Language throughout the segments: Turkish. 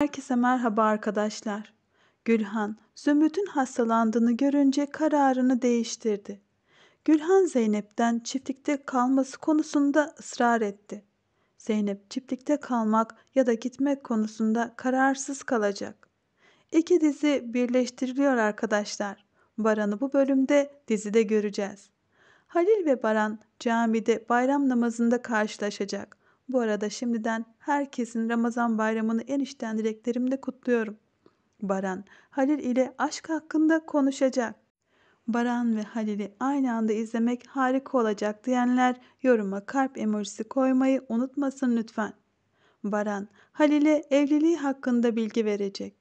Herkese merhaba arkadaşlar. Gülhan, Zümrüt'ün hastalandığını görünce kararını değiştirdi. Gülhan Zeynep'ten çiftlikte kalması konusunda ısrar etti. Zeynep çiftlikte kalmak ya da gitmek konusunda kararsız kalacak. İki dizi birleştiriliyor arkadaşlar. Baran'ı bu bölümde dizide göreceğiz. Halil ve Baran camide bayram namazında karşılaşacak. Bu arada şimdiden herkesin Ramazan bayramını en içten dileklerimle kutluyorum. Baran, Halil ile aşk hakkında konuşacak. Baran ve Halil'i aynı anda izlemek harika olacak diyenler yoruma kalp emojisi koymayı unutmasın lütfen. Baran, Halil'e evliliği hakkında bilgi verecek.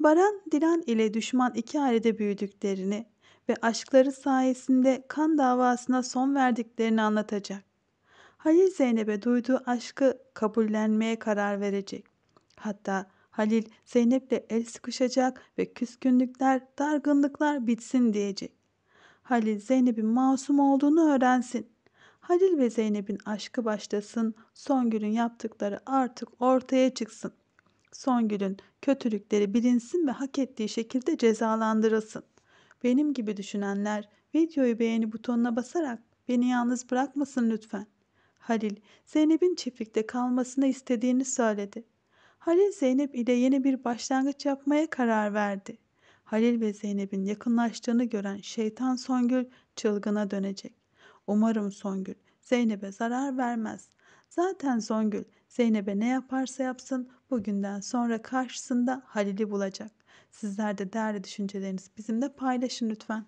Baran, Dilan ile düşman iki ailede büyüdüklerini ve aşkları sayesinde kan davasına son verdiklerini anlatacak. Halil Zeynep'e duyduğu aşkı kabullenmeye karar verecek. Hatta Halil Zeynep'le el sıkışacak ve küskünlükler, dargınlıklar bitsin diyecek. Halil Zeynep'in masum olduğunu öğrensin. Halil ve Zeynep'in aşkı başlasın, Songül'ün yaptıkları artık ortaya çıksın. Songül'ün kötülükleri bilinsin ve hak ettiği şekilde cezalandırılsın. Benim gibi düşünenler videoyu beğeni butonuna basarak beni yalnız bırakmasın lütfen. Halil Zeynep'in çiftlikte kalmasını istediğini söyledi. Halil Zeynep ile yeni bir başlangıç yapmaya karar verdi. Halil ve Zeynep'in yakınlaştığını gören şeytan Songül çılgına dönecek. Umarım Songül Zeynep'e zarar vermez. Zaten Songül Zeynep'e ne yaparsa yapsın bugünden sonra karşısında Halil'i bulacak. Sizler de değerli düşüncelerinizi bizimle paylaşın lütfen.